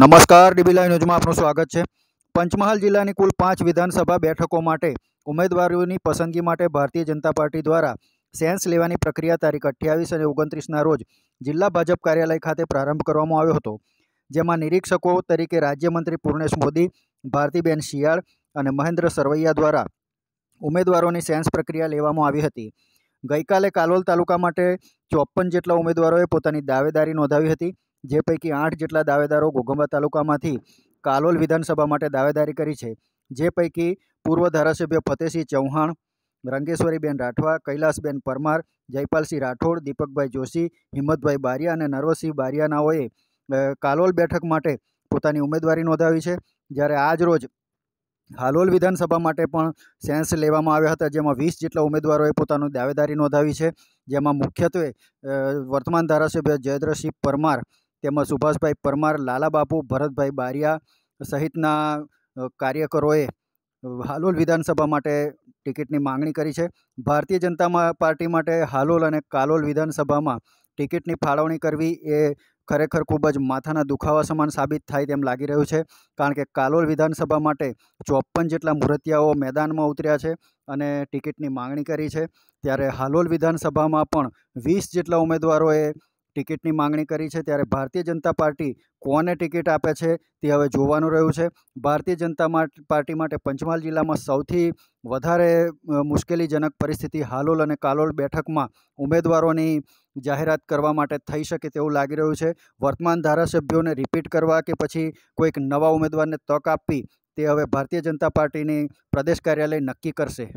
નમસ્કાર ડીબી ન્યૂઝમાં આપનું સ્વાગત છે પંચમહાલ જિલ્લાની કુલ પાંચ વિધાનસભા બેઠકો માટે ઉમેદવારોની પસંદગી માટે ભારતીય જનતા પાર્ટી દ્વારા સેન્સ લેવાની પ્રક્રિયા તારીખ અઠ્યાવીસ અને ઓગણત્રીસના રોજ જિલ્લા ભાજપ કાર્યાલય ખાતે પ્રારંભ કરવામાં આવ્યો હતો જેમાં નિરીક્ષકો તરીકે રાજ્યમંત્રી પૂર્ણેશ મોદી ભારતીબેન શિયાળ અને મહેન્દ્ર સરવૈયા દ્વારા ઉમેદવારોની સેન્સ પ્રક્રિયા લેવામાં આવી હતી ગઈકાલે કાલોલ તાલુકા માટે ચોપન જેટલા ઉમેદવારોએ પોતાની દાવેદારી નોંધાવી હતી જે પૈકી આઠ જેટલા દાવેદારો ઘોઘંબા તાલુકામાંથી કાલોલ વિધાનસભા માટે દાવેદારી કરી છે જે પૈકી પૂર્વ ધારાસભ્ય ફતેહસિંહ ચૌહાણ રંગેશ્વરીબેન રાઠવા કૈલાસબેન પરમાર જયપાલસિંહ રાઠોડ દીપકભાઈ જોશી હિંમતભાઈ બારિયા અને નરવસિંહ બારિયાનાઓએ કાલોલ બેઠક માટે પોતાની ઉમેદવારી નોંધાવી છે જ્યારે આજ રોજ હાલોલ વિધાનસભા માટે પણ સેન્સ લેવામાં આવ્યા હતા જેમાં વીસ જેટલા ઉમેદવારોએ પોતાની દાવેદારી નોંધાવી છે જેમાં મુખ્યત્વે વર્તમાન ધારાસભ્ય જયદ્રસિંહ પરમાર તેમાં સુભાષભાઈ પરમાર લાલાબાપુ ભરતભાઈ બારિયા સહિતના કાર્યકરોએ હાલોલ વિધાનસભા માટે ટિકિટની માંગણી કરી છે ભારતીય જનતા પાર્ટી માટે હાલોલ અને કાલોલ વિધાનસભામાં ટિકિટની ફાળવણી કરવી એ ખરેખર ખૂબ જ માથાના દુખાવા સમાન સાબિત થાય તેમ લાગી રહ્યું છે કારણ કે કાલોલ વિધાનસભા માટે ચોપન જેટલા મૂર્તિયાઓ મેદાનમાં ઉતર્યા છે અને ટિકિટની માંગણી કરી છે ત્યારે હાલોલ વિધાનસભામાં પણ વીસ જેટલા ઉમેદવારોએ ટિકિટની માંગણી કરી છે ત્યારે ભારતીય જનતા પાર્ટી કોને ટિકિટ આપે છે તે હવે જોવાનું રહ્યું છે ભારતીય જનતા પાર્ટી માટે પંચમહાલ જિલ્લામાં સૌથી વધારે મુશ્કેલીજનક પરિસ્થિતિ હાલોલ અને કાલોલ બેઠકમાં ઉમેદવારોની જાહેરાત કરવા માટે થઈ શકે તેવું લાગી રહ્યું છે વર્તમાન ધારાસભ્યોને રિપીટ કરવા કે પછી કોઈક નવા ઉમેદવારને તક આપવી તે હવે ભારતીય જનતા પાર્ટીની પ્રદેશ કાર્યાલય નક્કી કરશે